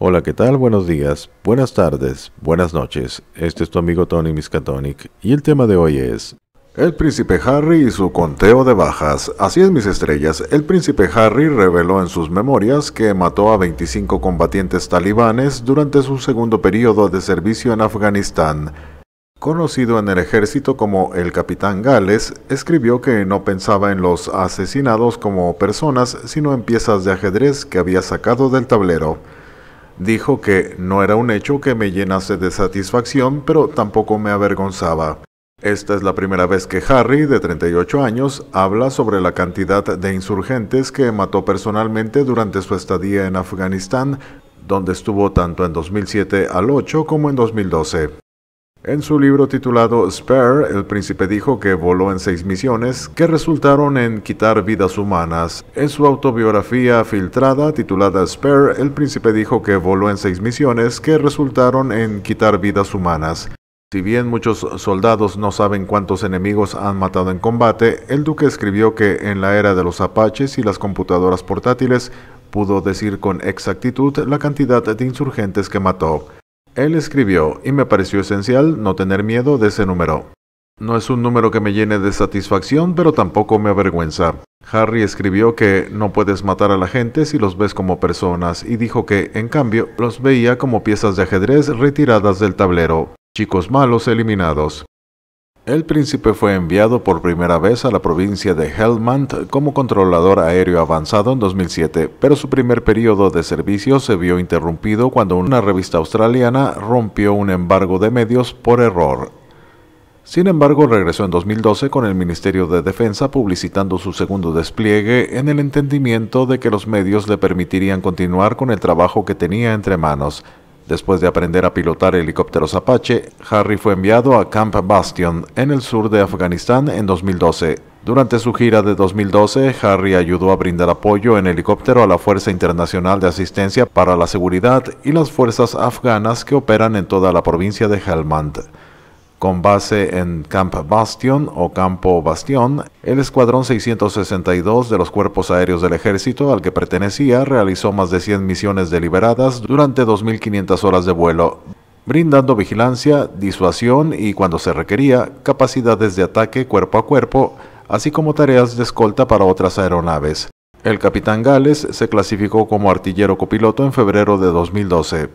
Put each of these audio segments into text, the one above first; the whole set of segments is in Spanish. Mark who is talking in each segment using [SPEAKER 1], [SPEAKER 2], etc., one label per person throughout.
[SPEAKER 1] Hola, ¿qué tal? Buenos días, buenas tardes, buenas noches. Este es tu amigo Tony Miskatonic y el tema de hoy es el príncipe Harry y su conteo de bajas. Así es, mis estrellas. El príncipe Harry reveló en sus memorias que mató a 25 combatientes talibanes durante su segundo periodo de servicio en Afganistán. Conocido en el ejército como el capitán Gales, escribió que no pensaba en los asesinados como personas, sino en piezas de ajedrez que había sacado del tablero. Dijo que no era un hecho que me llenase de satisfacción, pero tampoco me avergonzaba. Esta es la primera vez que Harry, de 38 años, habla sobre la cantidad de insurgentes que mató personalmente durante su estadía en Afganistán, donde estuvo tanto en 2007 al 8 como en 2012. En su libro titulado Spare, el príncipe dijo que voló en seis misiones que resultaron en quitar vidas humanas. En su autobiografía filtrada titulada Spare, el príncipe dijo que voló en seis misiones que resultaron en quitar vidas humanas. Si bien muchos soldados no saben cuántos enemigos han matado en combate, el duque escribió que en la era de los apaches y las computadoras portátiles pudo decir con exactitud la cantidad de insurgentes que mató. Él escribió, y me pareció esencial no tener miedo de ese número. No es un número que me llene de satisfacción, pero tampoco me avergüenza. Harry escribió que no puedes matar a la gente si los ves como personas y dijo que, en cambio, los veía como piezas de ajedrez retiradas del tablero, chicos malos eliminados. El príncipe fue enviado por primera vez a la provincia de Helmand como controlador aéreo avanzado en 2007, pero su primer periodo de servicio se vio interrumpido cuando una revista australiana rompió un embargo de medios por error. Sin embargo, regresó en 2012 con el Ministerio de Defensa publicitando su segundo despliegue en el entendimiento de que los medios le permitirían continuar con el trabajo que tenía entre manos. Después de aprender a pilotar helicópteros Apache, Harry fue enviado a Camp Bastion en el sur de Afganistán en 2012. Durante su gira de 2012, Harry ayudó a brindar apoyo en helicóptero a la Fuerza Internacional de Asistencia para la Seguridad y las fuerzas afganas que operan en toda la provincia de Helmand. Con base en Camp Bastion o Campo Bastión, el Escuadrón 662 de los Cuerpos Aéreos del Ejército al que pertenecía realizó más de 100 misiones deliberadas durante 2.500 horas de vuelo, brindando vigilancia, disuasión y, cuando se requería, capacidades de ataque cuerpo a cuerpo, así como tareas de escolta para otras aeronaves. El capitán Gales se clasificó como artillero copiloto en febrero de 2012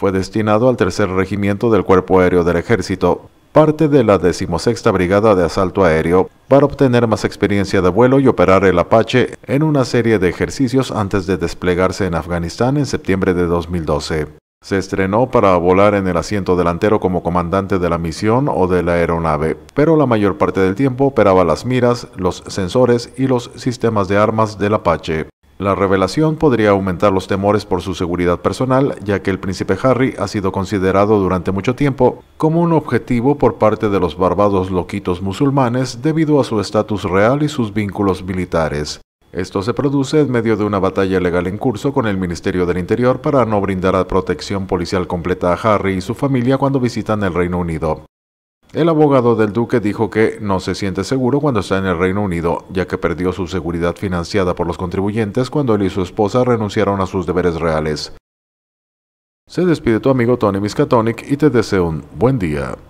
[SPEAKER 1] fue destinado al tercer regimiento del Cuerpo Aéreo del Ejército, parte de la 16 Brigada de Asalto Aéreo, para obtener más experiencia de vuelo y operar el Apache en una serie de ejercicios antes de desplegarse en Afganistán en septiembre de 2012. Se estrenó para volar en el asiento delantero como comandante de la misión o de la aeronave, pero la mayor parte del tiempo operaba las miras, los sensores y los sistemas de armas del Apache. La revelación podría aumentar los temores por su seguridad personal, ya que el príncipe Harry ha sido considerado durante mucho tiempo como un objetivo por parte de los barbados loquitos musulmanes debido a su estatus real y sus vínculos militares. Esto se produce en medio de una batalla legal en curso con el Ministerio del Interior para no brindar a protección policial completa a Harry y su familia cuando visitan el Reino Unido. El abogado del duque dijo que no se siente seguro cuando está en el Reino Unido, ya que perdió su seguridad financiada por los contribuyentes cuando él y su esposa renunciaron a sus deberes reales. Se despide tu amigo Tony Miskatonic y te deseo un buen día.